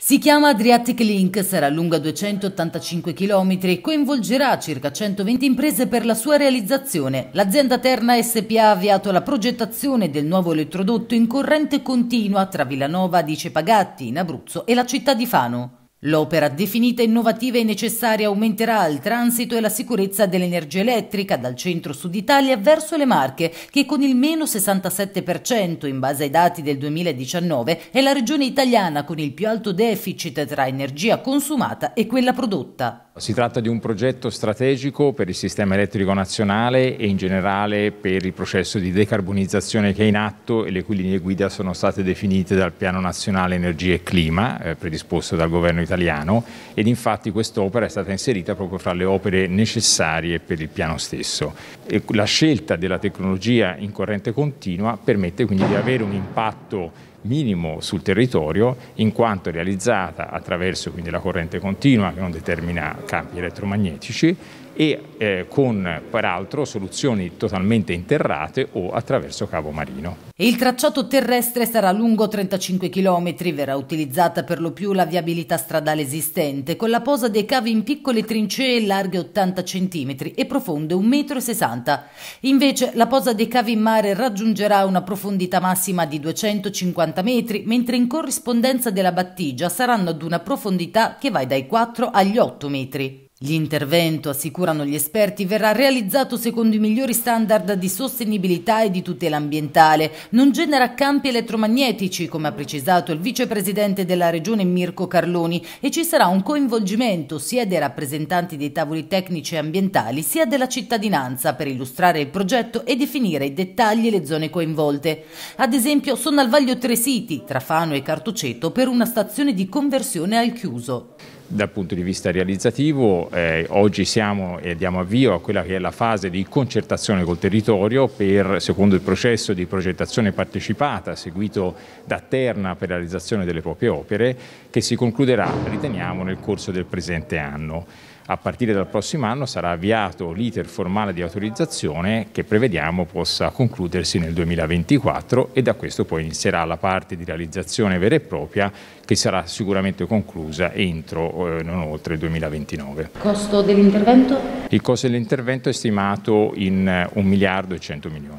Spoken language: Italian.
Si chiama Adriatic Link, sarà lunga 285 km e coinvolgerà circa 120 imprese per la sua realizzazione. L'azienda Terna SPA ha avviato la progettazione del nuovo elettrodotto in corrente continua tra Villanova di Cepagatti, in Abruzzo, e la città di Fano. L'opera, definita innovativa e necessaria, aumenterà il transito e la sicurezza dell'energia elettrica dal centro-sud Italia verso le Marche, che con il meno 67% in base ai dati del 2019 è la regione italiana con il più alto deficit tra energia consumata e quella prodotta. Si tratta di un progetto strategico per il sistema elettrico nazionale e in generale per il processo di decarbonizzazione che è in atto e le cui linee guida sono state definite dal Piano Nazionale Energia e Clima, eh, predisposto dal governo italiano, ed infatti quest'opera è stata inserita proprio fra le opere necessarie per il piano stesso. E la scelta della tecnologia in corrente continua permette quindi di avere un impatto minimo sul territorio in quanto realizzata attraverso quindi, la corrente continua che non determina campi elettromagnetici e eh, con peraltro soluzioni totalmente interrate o attraverso cavo marino. Il tracciato terrestre sarà lungo 35 km, verrà utilizzata per lo più la viabilità stradale esistente, con la posa dei cavi in piccole trincee larghe 80 cm e profonde 1,60 m. Invece la posa dei cavi in mare raggiungerà una profondità massima di 250 40 metri, mentre in corrispondenza della battigia saranno ad una profondità che va dai 4 agli 8 metri. L'intervento, assicurano gli esperti, verrà realizzato secondo i migliori standard di sostenibilità e di tutela ambientale. Non genera campi elettromagnetici, come ha precisato il vicepresidente della regione Mirko Carloni, e ci sarà un coinvolgimento sia dei rappresentanti dei tavoli tecnici e ambientali, sia della cittadinanza per illustrare il progetto e definire i dettagli e le zone coinvolte. Ad esempio, sono al vaglio tre siti, Trafano e Cartoceto, per una stazione di conversione al chiuso. Dal punto di vista realizzativo eh, oggi siamo e diamo avvio a quella che è la fase di concertazione col territorio per, secondo il processo di progettazione partecipata seguito da Terna per la realizzazione delle proprie opere che si concluderà, riteniamo, nel corso del presente anno a partire dal prossimo anno sarà avviato l'iter formale di autorizzazione che prevediamo possa concludersi nel 2024 e da questo poi inizierà la parte di realizzazione vera e propria che sarà sicuramente conclusa entro eh, non oltre il 2029. Costo dell'intervento? Il costo dell'intervento è stimato in 1 eh, miliardo e 100 milioni.